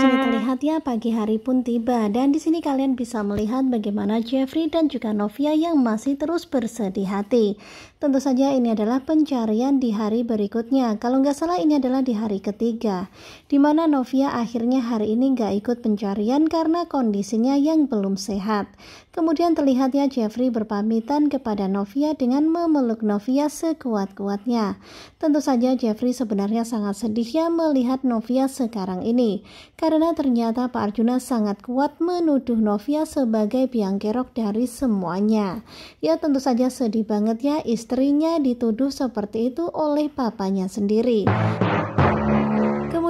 sini terlihat ya pagi hari pun tiba dan di sini kalian bisa melihat bagaimana Jeffrey dan juga Novia yang masih terus bersedih hati. Tentu saja ini adalah pencarian di hari berikutnya. Kalau nggak salah ini adalah di hari ketiga, di mana Novia akhirnya hari ini nggak ikut pencarian karena kondisinya yang belum sehat. Kemudian terlihat ya Jeffrey berpamitan kepada Novia dengan memeluk Novia sekuat-kuatnya. Tentu saja Jeffrey sebenarnya sangat sedih ya melihat Novia sekarang ini. Karena ternyata Pak Arjuna sangat kuat menuduh Novia sebagai biang kerok dari semuanya. Ya tentu saja sedih banget ya istrinya dituduh seperti itu oleh papanya sendiri.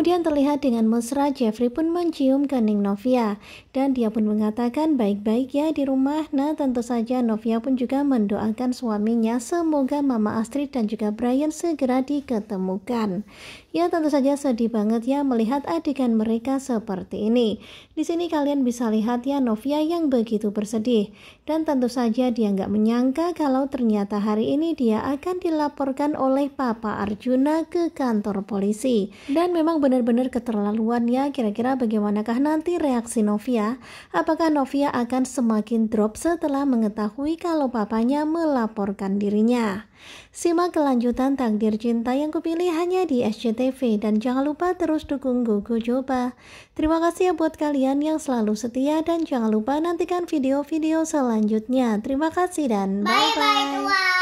Kemudian terlihat dengan mesra Jeffrey pun mencium kening Novia dan dia pun mengatakan baik-baik ya di rumah. Nah tentu saja Novia pun juga mendoakan suaminya semoga Mama Astrid dan juga Brian segera diketemukan. Ya tentu saja sedih banget ya melihat adegan mereka seperti ini. Di sini kalian bisa lihat ya Novia yang begitu bersedih dan tentu saja dia nggak menyangka kalau ternyata hari ini dia akan dilaporkan oleh Papa Arjuna ke kantor polisi. Dan memang benar-benar keterlaluan ya kira-kira bagaimanakah nanti reaksi Novia? Apakah Novia akan semakin drop setelah mengetahui kalau papanya melaporkan dirinya? Simak kelanjutan takdir cinta yang kupilih hanya di SCTV dan jangan lupa terus dukung Gogo Coba. Terima kasih ya buat kalian yang selalu setia dan jangan lupa nantikan video-video selanjutnya. Terima kasih dan bye-bye.